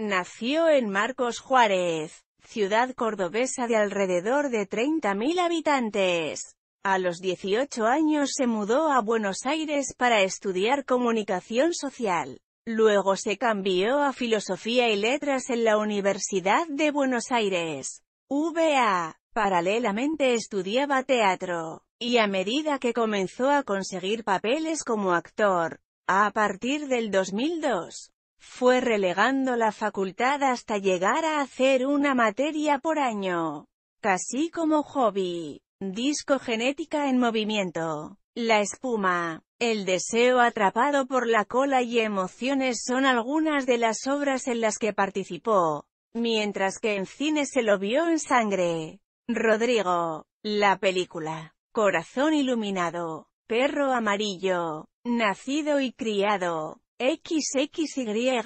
Nació en Marcos Juárez, ciudad cordobesa de alrededor de 30.000 habitantes. A los 18 años se mudó a Buenos Aires para estudiar comunicación social. Luego se cambió a Filosofía y Letras en la Universidad de Buenos Aires, VA. Paralelamente estudiaba teatro, y a medida que comenzó a conseguir papeles como actor, a partir del 2002, fue relegando la facultad hasta llegar a hacer una materia por año, casi como hobby. Disco genética en movimiento. La espuma, el deseo atrapado por la cola y emociones son algunas de las obras en las que participó, mientras que en cine se lo vio en sangre. Rodrigo, la película, Corazón Iluminado, Perro Amarillo, Nacido y Criado, XXY,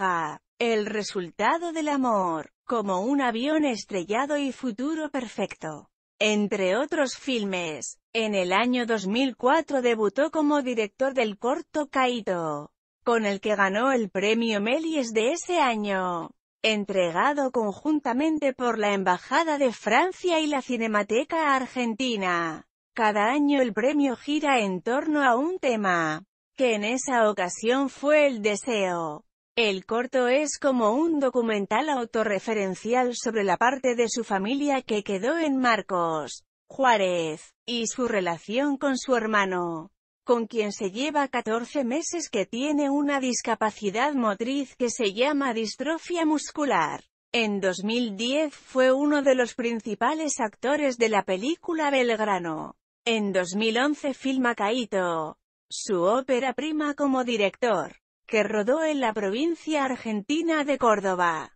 el resultado del amor, como un avión estrellado y futuro perfecto. Entre otros filmes, en el año 2004 debutó como director del corto Kaito, con el que ganó el premio Melies de ese año, entregado conjuntamente por la Embajada de Francia y la Cinemateca Argentina. Cada año el premio gira en torno a un tema en esa ocasión fue el deseo. El corto es como un documental autorreferencial sobre la parte de su familia que quedó en Marcos Juárez, y su relación con su hermano, con quien se lleva 14 meses que tiene una discapacidad motriz que se llama distrofia muscular. En 2010 fue uno de los principales actores de la película Belgrano. En 2011 filma Caito, su ópera prima como director, que rodó en la provincia argentina de Córdoba.